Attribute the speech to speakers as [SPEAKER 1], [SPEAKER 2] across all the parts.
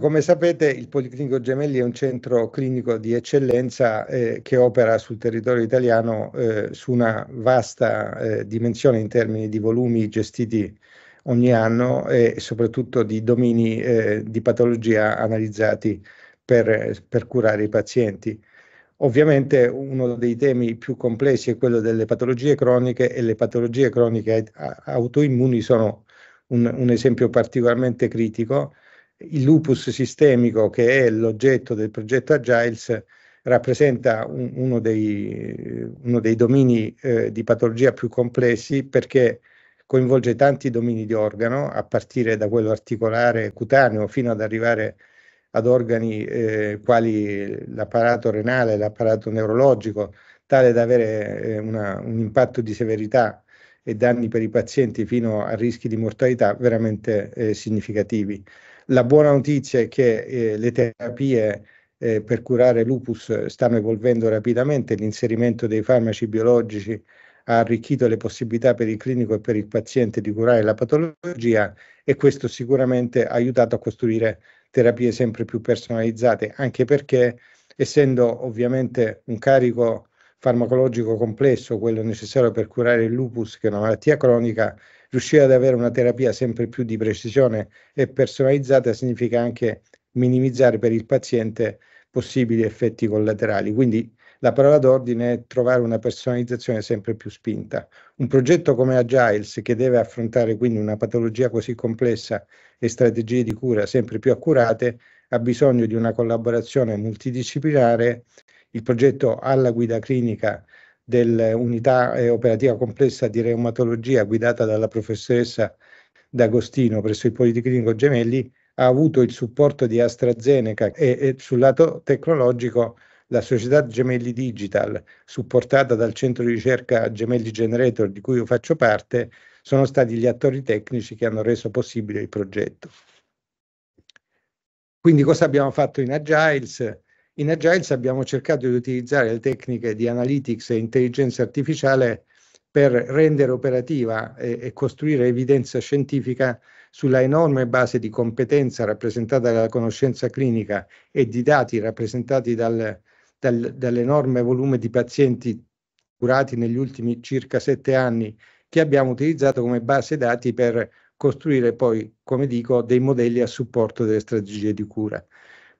[SPEAKER 1] Come sapete, il Policlinico Gemelli è un centro clinico di eccellenza eh, che opera sul territorio italiano eh, su una vasta eh, dimensione in termini di volumi gestiti ogni anno e soprattutto di domini eh, di patologia analizzati per, per curare i pazienti. Ovviamente uno dei temi più complessi è quello delle patologie croniche e le patologie croniche autoimmuni sono un, un esempio particolarmente critico il lupus sistemico, che è l'oggetto del progetto Agiles, rappresenta un, uno, dei, uno, dei, domini eh, di patologia più complessi perché coinvolge tanti domini di organo, a partire da quello articolare cutaneo fino ad arrivare ad organi eh, quali l'apparato renale, l'apparato neurologico, tale da avere eh, una, un impatto di severità e danni per i pazienti fino a rischi di mortalità veramente eh, significativi. La buona notizia è che eh, le terapie eh, per curare lupus stanno evolvendo rapidamente, l'inserimento dei farmaci biologici ha arricchito le possibilità per il clinico e per il paziente di curare la patologia e questo sicuramente ha aiutato a costruire terapie sempre più personalizzate, anche perché essendo ovviamente un carico farmacologico complesso, quello necessario per curare il lupus, che è una malattia cronica, riuscire ad avere una terapia sempre più di precisione e personalizzata significa anche minimizzare per il paziente possibili effetti collaterali. Quindi la parola d'ordine è trovare una personalizzazione sempre più spinta. Un progetto come Agiles, che deve affrontare quindi una patologia così complessa e strategie di cura sempre più accurate, ha bisogno di una collaborazione multidisciplinare il progetto alla guida clinica dell'unità eh, operativa complessa di reumatologia guidata dalla professoressa D'Agostino presso il Policlinico Gemelli ha avuto il supporto di AstraZeneca e, e sul lato tecnologico la società Gemelli Digital, supportata dal centro di ricerca Gemelli Generator di cui io faccio parte, sono stati gli attori tecnici che hanno reso possibile il progetto. Quindi cosa abbiamo fatto in Agiles? In Agiles abbiamo cercato di utilizzare le tecniche di analytics e intelligenza artificiale per rendere operativa e, e costruire evidenza scientifica sulla enorme base di competenza rappresentata dalla conoscenza clinica e di dati rappresentati dal, dal, dall'enorme volume di pazienti curati negli ultimi circa sette anni che abbiamo utilizzato come base dati per costruire poi, come dico, dei modelli a supporto delle strategie di cura.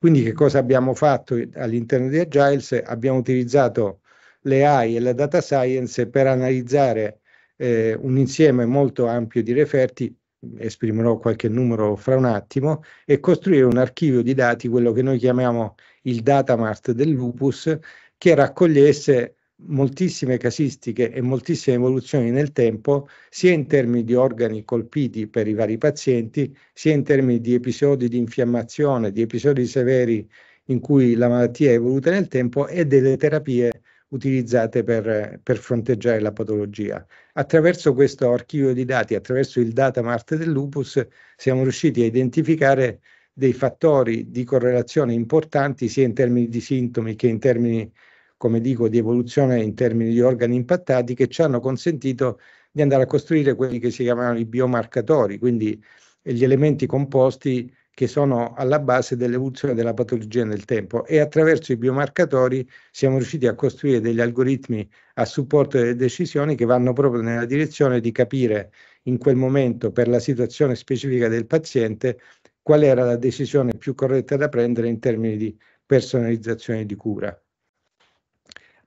[SPEAKER 1] Quindi che cosa abbiamo fatto all'interno di Agiles? Abbiamo utilizzato le AI e la data science per analizzare eh, un insieme molto ampio di referti, esprimerò qualche numero fra un attimo, e costruire un archivio di dati, quello che noi chiamiamo il data mart del lupus, che raccogliesse moltissime casistiche e moltissime evoluzioni nel tempo, sia in termini di organi colpiti per i vari pazienti, sia in termini di episodi di infiammazione, di episodi severi in cui la malattia è evoluta nel tempo e delle terapie utilizzate per, per fronteggiare la patologia. Attraverso questo archivio di dati, attraverso il data mart del lupus, siamo riusciti a identificare dei fattori di correlazione importanti sia in termini di sintomi che in termini come dico, di evoluzione in termini di organi impattati che ci hanno consentito di andare a costruire quelli che si chiamano i biomarcatori, quindi gli elementi composti che sono alla base dell'evoluzione della patologia nel tempo e attraverso i biomarcatori siamo riusciti a costruire degli algoritmi a supporto delle decisioni che vanno proprio nella direzione di capire in quel momento per la situazione specifica del paziente qual era la decisione più corretta da prendere in termini di personalizzazione di cura.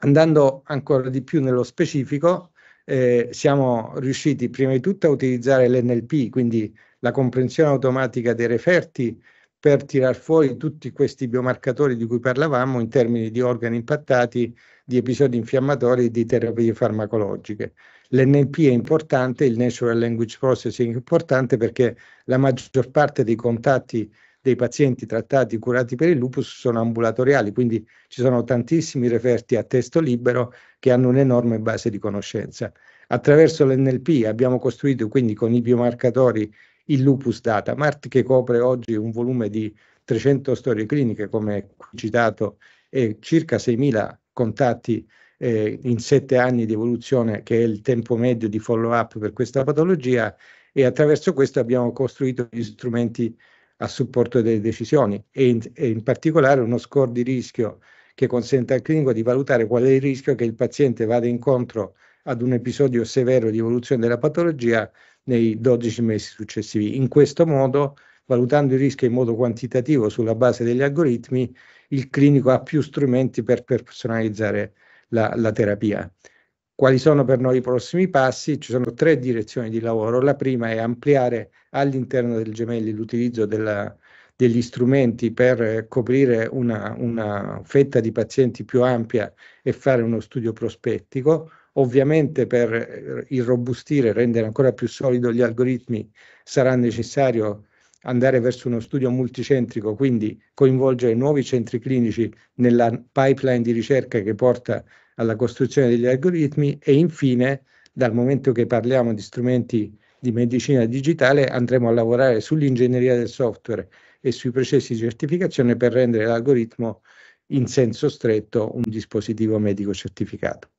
[SPEAKER 1] Andando ancora di più nello specifico, eh, siamo riusciti prima di tutto a utilizzare l'NLP, quindi la comprensione automatica dei referti, per tirar fuori tutti questi biomarcatori di cui parlavamo in termini di organi impattati, di episodi infiammatori e di terapie farmacologiche. L'NLP è importante, il Natural Language Processing è importante perché la maggior parte dei contatti dei pazienti trattati e curati per il lupus sono ambulatoriali, quindi ci sono tantissimi referti a testo libero che hanno un'enorme base di conoscenza. Attraverso l'NLP abbiamo costruito quindi con i biomarcatori il lupus data mart che copre oggi un volume di 300 storie cliniche, come citato, e circa 6.000 contatti eh, in 7 anni di evoluzione, che è il tempo medio di follow-up per questa patologia, e attraverso questo abbiamo costruito gli strumenti a supporto delle decisioni e in, e in particolare uno score di rischio che consente al clinico di valutare qual è il rischio che il paziente vada incontro ad un episodio severo di evoluzione della patologia nei 12 mesi successivi. In questo modo, valutando il rischio in modo quantitativo sulla base degli algoritmi, il clinico ha più strumenti per personalizzare la, la terapia. Quali sono per noi i prossimi passi? Ci sono tre direzioni di lavoro. La prima è ampliare all'interno del Gemelli l'utilizzo della, degli strumenti per coprire una, una fetta di pazienti più ampia e fare uno studio prospettico ovviamente per eh, irrobustire, e rendere ancora più solido gli algoritmi sarà necessario andare verso uno studio multicentrico, quindi coinvolgere nuovi centri clinici nella pipeline di ricerca che porta alla costruzione degli algoritmi e infine, dal momento che parliamo di strumenti di medicina digitale, andremo a lavorare sull'ingegneria del software e sui processi di certificazione per rendere l'algoritmo in senso stretto un dispositivo medico certificato.